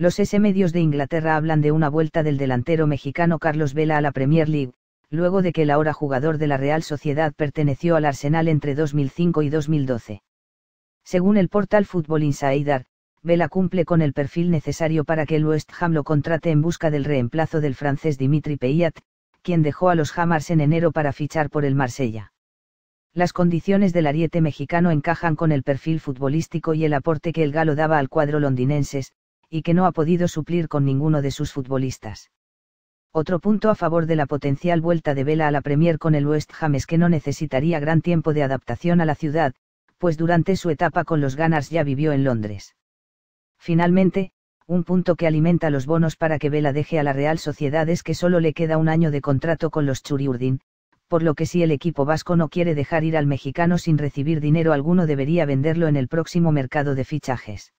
Los S medios de Inglaterra hablan de una vuelta del delantero mexicano Carlos Vela a la Premier League, luego de que el ahora jugador de la Real Sociedad perteneció al Arsenal entre 2005 y 2012. Según el portal Football Insider, Vela cumple con el perfil necesario para que el West Ham lo contrate en busca del reemplazo del francés Dimitri Payet, quien dejó a los Hammers en enero para fichar por el Marsella. Las condiciones del ariete mexicano encajan con el perfil futbolístico y el aporte que el galo daba al cuadro londinenses, y que no ha podido suplir con ninguno de sus futbolistas. Otro punto a favor de la potencial vuelta de Vela a la Premier con el West Ham es que no necesitaría gran tiempo de adaptación a la ciudad, pues durante su etapa con los Gunners ya vivió en Londres. Finalmente, un punto que alimenta los bonos para que Vela deje a la Real Sociedad es que solo le queda un año de contrato con los Churiurdin, por lo que si el equipo vasco no quiere dejar ir al mexicano sin recibir dinero alguno debería venderlo en el próximo mercado de fichajes.